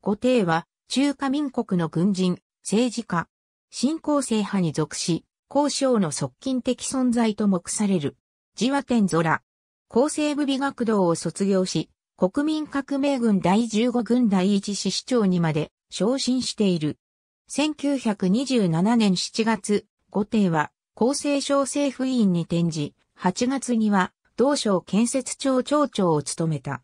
後帝は、中華民国の軍人、政治家、新興政派に属し、交渉の側近的存在と目される。字は天空。厚生部美学堂を卒業し、国民革命軍第15軍第1師市長にまで昇進している。1927年7月、後帝は厚生省政府委員に転じ、8月には同省建設庁庁長を務めた。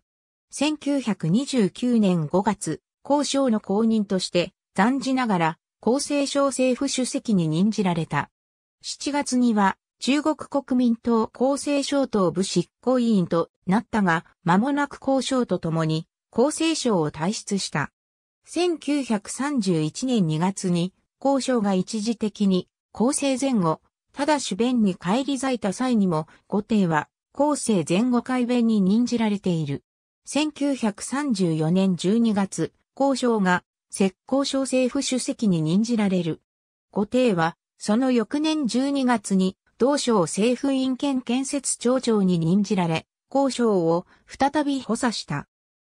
1929年5月、公渉の公認として、残じながら、厚生省政府主席に任じられた。7月には、中国国民党厚生省党部執行委員となったが、間もなく交渉とともに、厚生省を退出した。1931年2月に、交渉が一時的に、厚生前後、ただ主弁に返り咲いた際にも、後帝は、厚生前後改弁に任じられている。1934年12月、交渉が浙江省政府主席に任じられる。後帝は、その翌年12月に、同省政府院県建設庁長に任じられ、交渉を再び補佐した。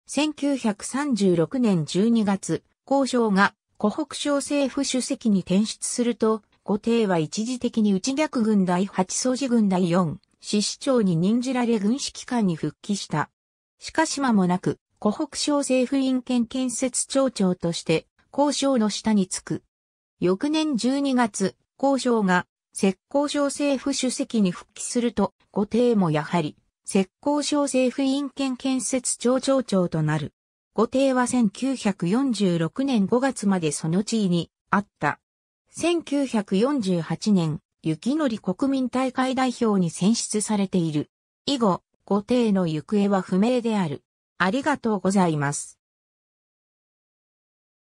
1936年12月、交渉が湖北省政府主席に転出すると、後帝は一時的に内逆軍第8総事軍第4、支市長に任じられ軍指揮官に復帰した。しかし間もなく、湖北省政府院県建設庁長として、交渉の下につく。翌年12月、交渉が、浙江省政府主席に復帰すると、後帝もやはり、浙江省政府院県建設庁長長となる。後帝は1946年5月までその地位にあった。1948年、雪のり国民大会代表に選出されている。以後、後帝の行方は不明である。ありがとうございます。